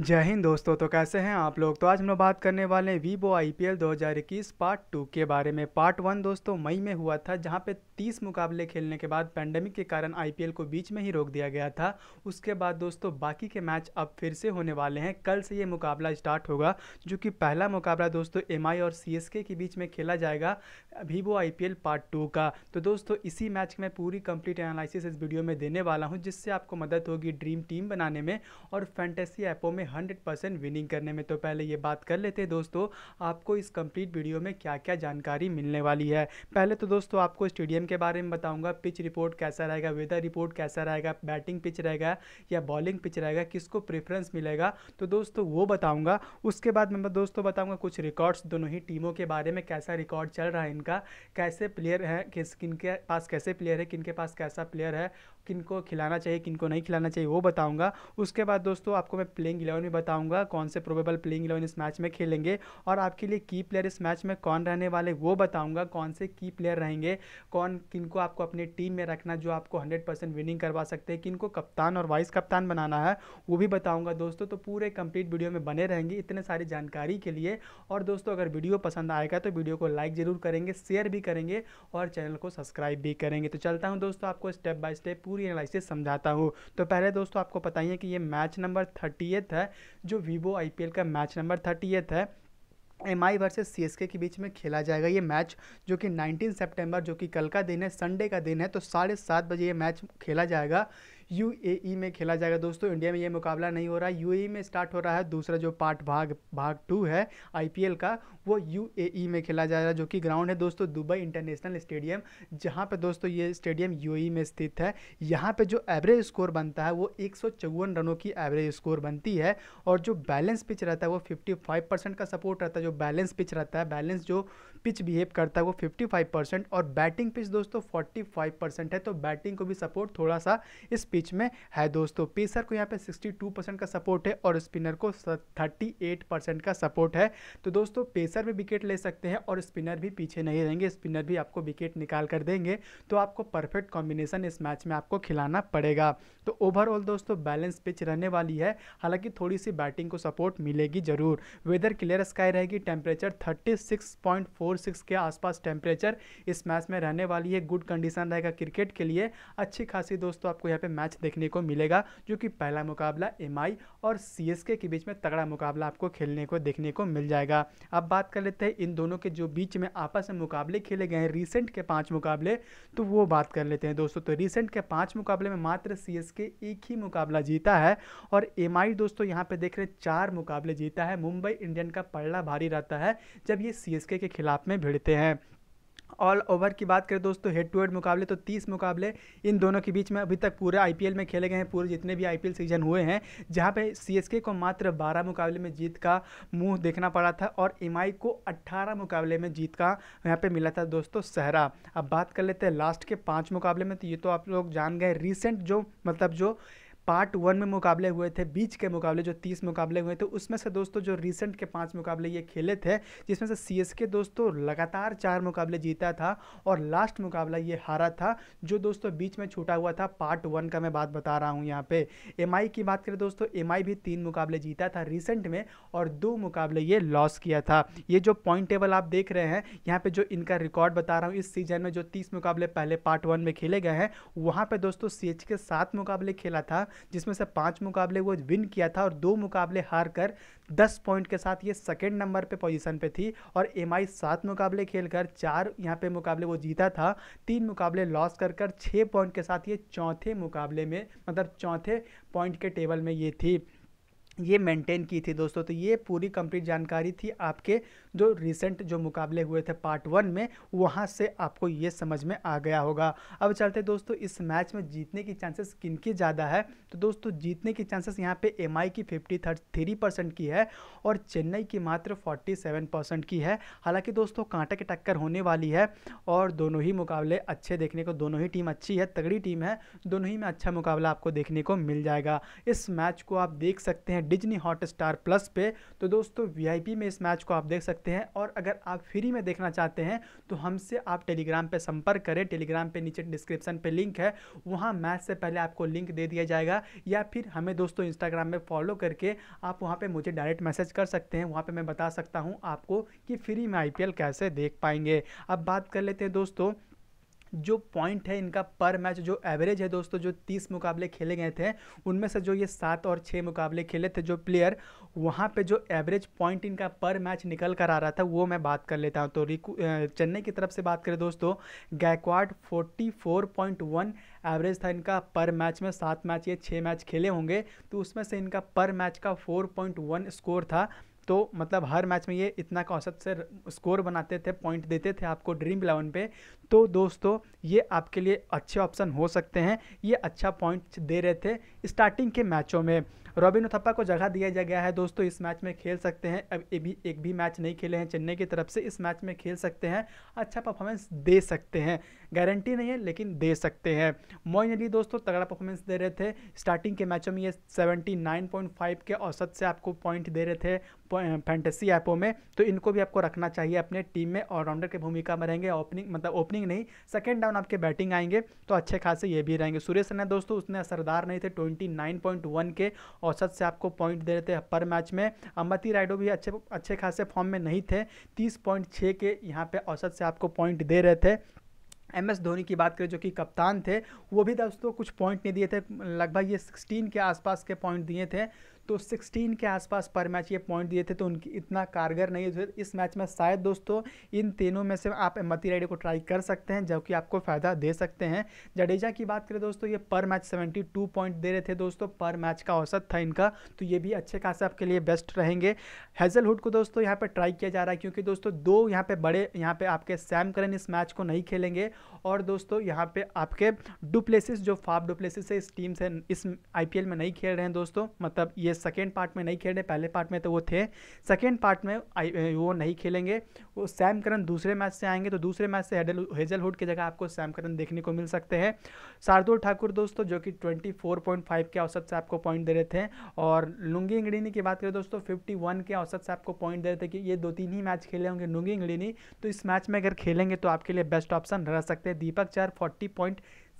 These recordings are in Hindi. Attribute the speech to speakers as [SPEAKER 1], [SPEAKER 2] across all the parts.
[SPEAKER 1] जय हिंद दोस्तों तो कैसे हैं आप लोग तो आज हम लोग बात करने वाले हैं वीवो हज़ार इक्कीस पार्ट टू के बारे में पार्ट वन दोस्तों मई में हुआ था जहां पे 30 मुकाबले खेलने के बाद पैंडेमिक के कारण एल को बीच में ही रोक दिया गया था उसके बाद दोस्तों बाकी के मैच अब फिर से होने वाले हैं कल से ये मुकाबला स्टार्ट होगा जो कि पहला मुकाबला दोस्तों एम और सी के बीच में खेला जाएगा वीवो आई पार्ट टू का तो दोस्तों इसी मैच में पूरी कंप्लीट एनालिसिस इस वीडियो में देने वाला हूँ जिससे आपको मदद होगी ड्रीम टीम बनाने में और फैंटेसी ऐपों में में हंड्रेड परसेंट विनिंग करने में तो पहले ये बात कर लेते हैं दोस्तों आपको इस कंप्लीट वीडियो में क्या क्या जानकारी मिलने वाली है पहले तो दोस्तों आपको स्टेडियम के बारे में बताऊँगा पिच रिपोर्ट कैसा रहेगा वेदर रिपोर्ट कैसा रहेगा बैटिंग पिच रहेगा या बॉलिंग पिच रहेगा किसको प्रेफरेंस मिलेगा तो दोस्तों वो बताऊँगा उसके बाद मैं दोस्तों बताऊँगा कुछ रिकॉर्ड्स दोनों ही टीमों के बारे में कैसा रिकॉर्ड चल रहा है इनका कैसे प्लेयर है किस किन के पास कैसे प्लेयर है किन के पास कैसा प्लेयर है किन को खिलाना चाहिए किन को नहीं खिलाना चाहिए वो बताऊंगा उसके बाद दोस्तों आपको मैं प्लेइंग इलेवन भी बताऊंगा कौन से प्रोबेबल प्लेइंग इलेवन इस मैच में खेलेंगे और आपके लिए की प्लेयर इस मैच में कौन रहने वाले वो बताऊंगा कौन से की प्लेयर रहेंगे कौन किन को आपको अपनी टीम में रखना जो आपको हंड्रेड विनिंग करवा सकते हैं किन को कप्तान और वाइस कप्तान बनाना है वो भी बताऊँगा दोस्तों तो पूरे कंप्लीट वीडियो में बने रहेंगे इतने सारी जानकारी के लिए और दोस्तों अगर वीडियो पसंद आएगा तो वीडियो को लाइक ज़रूर करेंगे शेयर भी करेंगे और चैनल को सब्सक्राइब भी करेंगे तो चलता हूँ दोस्तों आपको स्टेप बाय स्टेप पूरी एनालिसिस समझाता हूँ तो पहले दोस्तों आपको पता ही है कि ये मैच नंबर थर्टी है जो वीवो आई का मैच नंबर थर्टी है M I versus C S K के बीच में खेला जाएगा ये मैच जो कि 19 सितंबर जो कि कल का दिन है संडे का दिन है तो साढ़े सात बजे ये मैच खेला जाएगा यूएई में खेला जाएगा दोस्तों इंडिया में ये मुकाबला नहीं हो रहा है यूएई में स्टार्ट हो रहा है दूसरा जो पार्ट भाग भाग टू है आईपीएल का वो यूएई में खेला जा रहा है जो कि ग्राउंड है दोस्तों दुबई इंटरनेशनल स्टेडियम जहाँ पर दोस्तों ये स्टेडियम यू में स्थित है यहाँ पर जो एवरेज स्कोर बनता है वो एक रनों की एवरेज स्कोर बनती है और जो बैलेंस पिच रहता है वो फिफ्टी का सपोर्ट रहता है जो बैलेंस पिच रहता है बैलेंस जो पिच बिहेव करता है वो 55 परसेंट और बैटिंग पिच दोस्तों 45 परसेंट है तो बैटिंग को भी सपोर्ट थोड़ा सा इस पिच में है दोस्तों पेसर को यहाँ पे 62 परसेंट का सपोर्ट है और स्पिनर को 38 परसेंट का सपोर्ट है तो दोस्तों पेसर भी विकेट ले सकते हैं और स्पिनर भी पीछे नहीं रहेंगे स्पिनर भी आपको विकेट निकाल कर देंगे तो आपको परफेक्ट कॉम्बिनेशन इस मैच में आपको खिलाना पड़ेगा तो ओवरऑल दोस्तों बैलेंस पिच रहने वाली है हालांकि थोड़ी सी बैटिंग को सपोर्ट मिलेगी जरूर वेदर क्लियर स्काई रहेगी टेम्परेचर थर्टी के आसपास टेम्परेचर इस मैच में रहने वाली है गुड कंडीशन रहेगा क्रिकेट के लिए अच्छी खासी दोस्तों आपको यहाँ पे मैच मैच देखने को मिलेगा जो कि पहला मुकाबला एम और सी के बीच में तगड़ा मुकाबला आपको खेलने को देखने को मिल जाएगा अब बात कर लेते हैं इन दोनों के जो बीच में आपस में मुकाबले खेले गए हैं रिसेंट के पाँच मुकाबले तो वो बात कर लेते हैं दोस्तों तो रिसेंट के पाँच मुकाबले में मात्र सी एक ही मुकाबला जीता है और एम दोस्तों यहाँ पर देख रहे हैं चार मुकाबले जीता है मुंबई इंडियन का पड़ला भारी रहता है जब ये सी के खिलाफ में भिड़ते हैं ऑल ओवर की बात करें दोस्तों हेड टू हेड मुकाबले तो 30 मुकाबले इन दोनों के बीच में अभी तक पूरे आईपीएल में खेले गए हैं पूरे जितने भी आईपीएल सीजन हुए हैं जहां पे सीएसके को मात्र 12 मुकाबले में जीत का मुंह देखना पड़ा था और एम को 18 मुकाबले में जीत का यहाँ पर मिला था दोस्तों सहरा अब बात कर लेते हैं लास्ट के पाँच मुकाबले में तो ये तो आप लोग जान गए रिसेंट जो मतलब जो पार्ट वन में मुकाबले हुए थे बीच के मुकाबले जो तीस मुकाबले हुए थे उसमें से दोस्तों जो रिसेंट के पाँच मुकाबले ये खेले थे जिसमें से सी के दोस्तों लगातार चार मुकाबले जीता था और लास्ट मुकाबला ये हारा था जो दोस्तों बीच में छूटा हुआ था पार्ट वन का मैं बात बता रहा हूँ यहाँ पे एम की बात करें दोस्तों एम भी तीन मुकाबले जीता था रिसेंट में और दो मुकाबले ये लॉस किया था ये जो पॉइंट टेबल आप देख रहे हैं यहाँ पर जो इनका रिकॉर्ड बता रहा हूँ इस सीजन में जो तीस मुकाबले पहले पार्ट वन में खेले गए हैं वहाँ पर दोस्तों सी के सात मुकाबले खेला था जिसमें से पाँच मुकाबले वो विन किया था और दो मुकाबले हार कर दस पॉइंट के साथ ये सेकेंड नंबर पर पोजिशन पर थी और एम आई सात मुकाबले खेल कर चार यहाँ पे मुकाबले वो जीता था तीन मुकाबले लॉस कर कर छः पॉइंट के साथ ये चौथे मुकाबले में मतलब चौथे पॉइंट के टेबल में ये थी ये मेंटेन की थी दोस्तों तो ये पूरी कंप्लीट जानकारी थी आपके जो रिसेंट जो मुकाबले हुए थे पार्ट वन में वहाँ से आपको ये समझ में आ गया होगा अब चलते दोस्तों इस मैच में जीतने की चांसेस किन की ज़्यादा है तो दोस्तों जीतने की चांसेस यहाँ पे एम की फिफ्टी थ्री परसेंट की है और चेन्नई की मात्र फोर्टी सेवन परसेंट की है हालाँकि दोस्तों कांटे की टक्कर होने वाली है और दोनों ही मुकाबले अच्छे देखने को दोनों ही टीम अच्छी है तगड़ी टीम है दोनों ही में अच्छा मुकाबला आपको देखने को मिल जाएगा इस मैच को आप देख सकते हैं हैं डिजनी हॉट स्टार प्लस पे तो दोस्तों वीआईपी में इस मैच को आप देख सकते हैं और अगर आप फ्री में देखना चाहते हैं तो हमसे आप टेलीग्राम पर संपर्क करें टेलीग्राम पर नीचे डिस्क्रिप्शन पर लिंक है वहाँ मैच से पहले आपको लिंक दे दिया जाएगा या फिर हमें दोस्तों इंस्टाग्राम में फॉलो करके आप वहाँ पर मुझे डायरेक्ट मैसेज कर सकते हैं वहाँ पर मैं बता सकता हूँ आपको कि फ्री में आई कैसे देख पाएंगे अब बात कर लेते हैं दोस्तों जो पॉइंट है इनका पर मैच जो एवरेज है दोस्तों जो तीस मुकाबले खेले गए थे उनमें से जो ये सात और छः मुकाबले खेले थे जो प्लेयर वहाँ पे जो एवरेज पॉइंट इनका पर मैच निकल कर आ रहा था वो मैं बात कर लेता हूँ तो रिकू चेन्नई की तरफ से बात करें दोस्तों गैकवाड 44.1 एवरेज था इनका पर मैच में सात मैच ये छः मैच खेले होंगे तो उसमें से इनका पर मैच का 4.1 स्कोर था तो मतलब हर मैच में ये इतना का औसत से स्कोर बनाते थे पॉइंट देते थे आपको ड्रीम इलेवन पे तो दोस्तों ये आपके लिए अच्छे ऑप्शन हो सकते हैं ये अच्छा पॉइंट दे रहे थे स्टार्टिंग के मैचों में रॉबिन उथप्पा को जगह दिया गया है दोस्तों इस मैच में खेल सकते हैं अब ये भी एक भी मैच नहीं खेले हैं चेन्नई की तरफ से इस मैच में खेल सकते हैं अच्छा परफॉर्मेंस दे सकते हैं गारंटी नहीं है लेकिन दे सकते हैं मोइन अली दोस्तों तगड़ा परफॉर्मेंस दे रहे थे स्टार्टिंग के मैचों में ये 79.5 के औसत से आपको पॉइंट दे रहे थे फैंटेसी ऐपों में तो इनको भी आपको रखना चाहिए अपने टीम में ऑलराउंडर की भूमिका में रहेंगे ओपनिंग मतलब ओपनिंग नहीं सेकेंड डाउन आपके बैटिंग आएंगे तो अच्छे खासे ये भी रहेंगे सुरेश रैना दोस्तों उसने असरदार नहीं थे वन के औसत से आपको पॉइंट दे रहे थे पर मैच में अम्बती राइडो भी अच्छे अच्छे खासे फॉर्म में नहीं थे तीस पॉइंट छः के यहाँ पे औसत से आपको पॉइंट दे रहे थे एम एस धोनी की बात करें जो कि कप्तान थे वो भी दोस्तों कुछ पॉइंट नहीं दिए थे लगभग ये सिक्सटीन के आसपास के पॉइंट दिए थे तो 16 के आसपास पर मैच ये पॉइंट दिए थे तो उनकी इतना कारगर नहीं है इस मैच में शायद दोस्तों इन तीनों में से आप मती राइडे को ट्राई कर सकते हैं जबकि आपको फ़ायदा दे सकते हैं जडेजा की बात करें दोस्तों ये पर मैच 72 पॉइंट दे रहे थे दोस्तों पर मैच का औसत था इनका तो ये भी अच्छे खासे आपके लिए बेस्ट रहेंगे हेजलहुड को दोस्तों यहाँ पर ट्राई किया जा रहा है क्योंकि दोस्तों दो यहाँ पे बड़े यहाँ पर आपके सैम करन इस मैच को नहीं खेलेंगे और दोस्तों यहाँ पर आपके डुप्लेसिस जो फाफ डुप्लेसिस है इस टीम से इस आई में नहीं खेल रहे हैं दोस्तों मतलब ये सेकेंड पार्ट में नहीं खेल रहे पहले पार्ट में तो वो थे सेकेंड पार्ट में वो नहीं खेलेंगे वो सैम करन दूसरे मैच से आएंगे तो दूसरे मैच से हेडल हेजलहुड की जगह आपको सैम करन देखने को मिल सकते हैं शार्दुल ठाकुर दोस्तों जो कि 24.5 के औसत से आपको पॉइंट दे रहे थे और लुंगी इंगड़ीनी की बात करें दोस्तों फिफ्टी के औसत से आपको पॉइंट दे रहे थे कि ये दो तीन ही मैच खेले होंगे लुंगी इंगड़ीनी तो इस मैच में अगर खेलेंगे तो आपके लिए बेस्ट ऑप्शन रह सकते हैं दीपक चार फोर्टी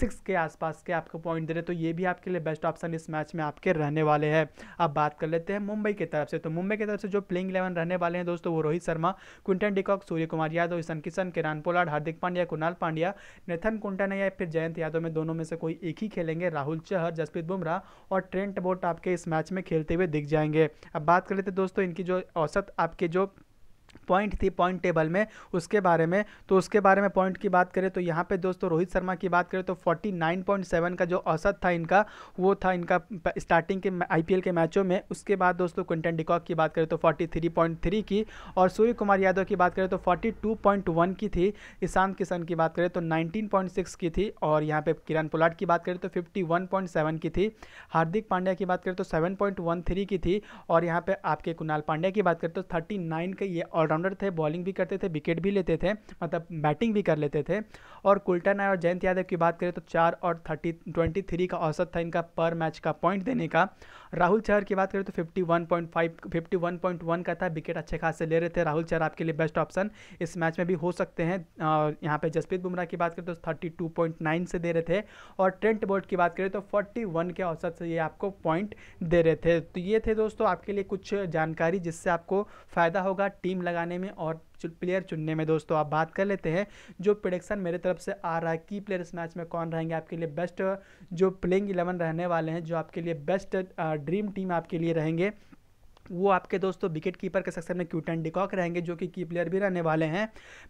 [SPEAKER 1] सिक्स के आसपास के आपको पॉइंट दे रहे तो ये भी आपके लिए बेस्ट ऑप्शन इस मैच में आपके रहने वाले हैं अब बात कर लेते हैं मुंबई की तरफ से तो मुंबई की तरफ से जो प्लेइंग इलेवन रहने वाले हैं दोस्तों वो Rohit Sharma Quinton de Kock Surya Kumar Yadav Ishan Kishan Kieron Pollard Hardik Pandya Krunal Pandya Nathan Coulter या फिर जयंत यादव में दोनों में से कोई एक ही खेलेंगे राहुल चहर जसप्रीत बुमराह और ट्रेंट बोट आपके इस मैच में खेलते हुए दिख जाएंगे अब बात कर लेते हैं दोस्तों इनकी जो औसत आपके जो पॉइंट थी पॉइंट टेबल में उसके बारे में तो उसके बारे में पॉइंट की बात करें तो यहाँ पे दोस्तों रोहित शर्मा की बात करें तो 49.7 का जो औसत था इनका वो था इनका स्टार्टिंग के आईपीएल के मैचों में उसके बाद दोस्तों क्विंटन डिकॉक की बात करें तो 43.3 की और सूर्य कुमार यादव की बात करें तो फोर्टी की थी ईशांत किशन की बात करें तो नाइनटीन की थी और यहाँ पर किरण पोलाट की बात करें तो फिफ्टी की थी हार्दिक पांड्या की बात करें तो सेवन की थी और यहाँ पर आपके कुणाल पांड्या की बात करें तो थर्टी के ये और ऑलराउंडर थे बॉलिंग भी करते थे विकेट भी लेते थे मतलब बैटिंग भी कर लेते थे और कुल्टन और जयंत यादव की बात करें तो चार और थर्टी ट्वेंटी थ्री का औसत था इनका पर मैच का पॉइंट देने का राहुल चहर की बात करें तो fifty one point five fifty one point one का था विकेट अच्छे खासे ले रहे थे राहुल चहर आपके लिए बेस्ट ऑप्शन इस मैच में भी हो सकते हैं और यहाँ पे जसप्रीत बुमराह की बात करें तो थर्टी टू पॉइंट नाइन से दे रहे थे और ट्रेंट बोर्ड की बात करें तो फोर्टी वन के औसत से ये आपको पॉइंट दे रहे थे तो ये थे दोस्तों आपके लिए कुछ जानकारी जिससे आपको फ़ायदा होगा टीम लगाने में और प्लेयर चुनने में दोस्तों आप बात कर लेते हैं जो प्रोडिक्शन मेरे तरफ से आ रहा है की प्लेयर इस मैच में कौन रहेंगे आपके लिए बेस्ट जो प्लेइंग इलेवन रहने वाले हैं जो आपके लिए बेस्ट ड्रीम टीम आपके लिए रहेंगे वो आपके दोस्तों विकेट कीपर के सेक्शन में क्यूटन डिकॉक रहेंगे जो कि की प्लेयर भी रहने वाले हैं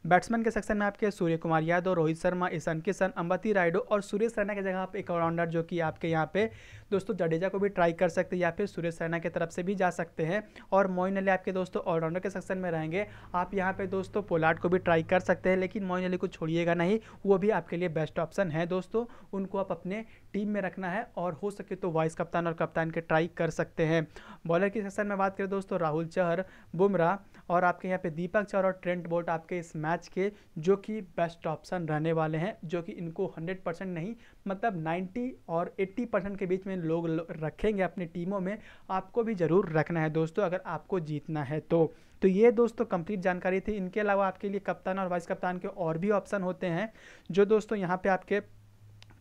[SPEAKER 1] बैट्समैन के सेक्शन में आपके सूर्य कुमार यादव रोहित शर्मा ईशान किशन अंबती राइडो और सुरेश रैना की जगह आप एक ऑलराउंडर जो कि आपके यहाँ पे दोस्तों जडेजा को भी ट्राई कर सकते हैं या फिर सुरेश रैना की तरफ से भी जा सकते हैं और मोइन अली आपके दोस्तों ऑलराउंडर के सेक्शन में रहेंगे आप यहाँ पर दोस्तों पोलार्ड को भी ट्राई कर सकते हैं लेकिन मोइन अली को छोड़िएगा नहीं वो भी आपके लिए बेस्ट ऑप्शन है दोस्तों उनको आप अपने टीम में रखना है और हो सके तो वाइस कप्तान और कप्तान के ट्राई कर सकते हैं बॉलर के सेक्शन में बात करें दोस्तों राहुल चहर बुमराह और आपके यहाँ पे दीपक चहर और ट्रेंट बोल्ट आपके इस मैच के जो कि बेस्ट ऑप्शन रहने वाले हैं जो कि इनको 100 परसेंट नहीं मतलब 90 और 80 परसेंट के बीच में लोग रखेंगे अपनी टीमों में आपको भी ज़रूर रखना है दोस्तों अगर आपको जीतना है तो तो ये दोस्तों कंप्लीट जानकारी थी इनके अलावा आपके लिए कप्तान और वाइस कप्तान के और भी ऑप्शन होते हैं जो दोस्तों यहाँ पे आपके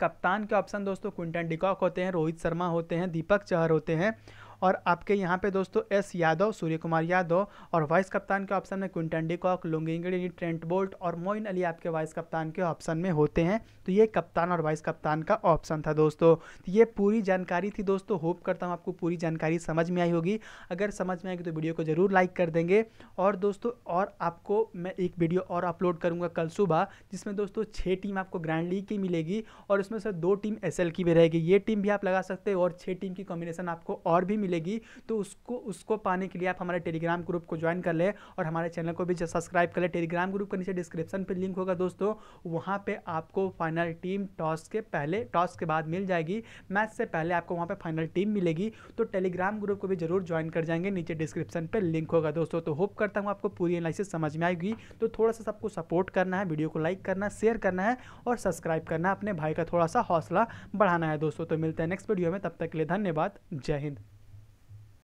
[SPEAKER 1] कप्तान के ऑप्शन दोस्तों क्विंटन डिकॉक होते हैं रोहित शर्मा होते हैं दीपक चहर होते हैं और आपके यहाँ पे दोस्तों एस यादव सूर्य कुमार यादव और वाइस कप्तान के ऑप्शन में Quinton de Kock Lungi Ngidi Trent Boult और मोइन अली आपके वाइस कप्तान के ऑप्शन में होते हैं तो ये कप्तान और वाइस कप्तान का ऑप्शन था दोस्तों तो ये पूरी जानकारी थी दोस्तों होप करता हूँ आपको पूरी जानकारी समझ में आई होगी अगर समझ में आएगी तो वीडियो को ज़रूर लाइक कर देंगे और दोस्तों और आपको मैं एक वीडियो और अपलोड करूँगा कल सुबह जिसमें दोस्तों छः टीम आपको ग्रैंड लीग की मिलेगी और उसमें से दो टीम एस की भी रहेगी ये टीम भी आप लगा सकते हो और छः टीम की कॉम्बिनेशन आपको और भी मिलेगी तो उसको उसको पाने के लिए आप हमारे टेलीग्राम ग्रुप को ज्वाइन कर लें और हमारे चैनल को भी सब्सक्राइब कर लें टेलीग्राम ग्रुप के नीचे डिस्क्रिप्शन पर लिंक होगा दोस्तों वहाँ पर आपको फाइनल टीम टॉस के पहले टॉस के बाद मिल जाएगी मैच से पहले आपको वहाँ पर फाइनल टीम मिलेगी तो टेलीग्राम ग्रुप को भी जरूर ज्वाइन कर जाएंगे नीचे डिस्क्रिप्शन पर लिंक होगा दोस्तों तो होप करता हूँ आपको पूरी एनालिसिस समझ में आएगी तो थोड़ा सा सबको सपोर्ट करना है वीडियो को लाइक करना शेयर करना है और सब्सक्राइब करना है अपने भाई का थोड़ा सा हौसला बढ़ाना है दोस्तों तो मिलते हैं नेक्स्ट वीडियो में तब तक के लिए धन्यवाद जय हिंद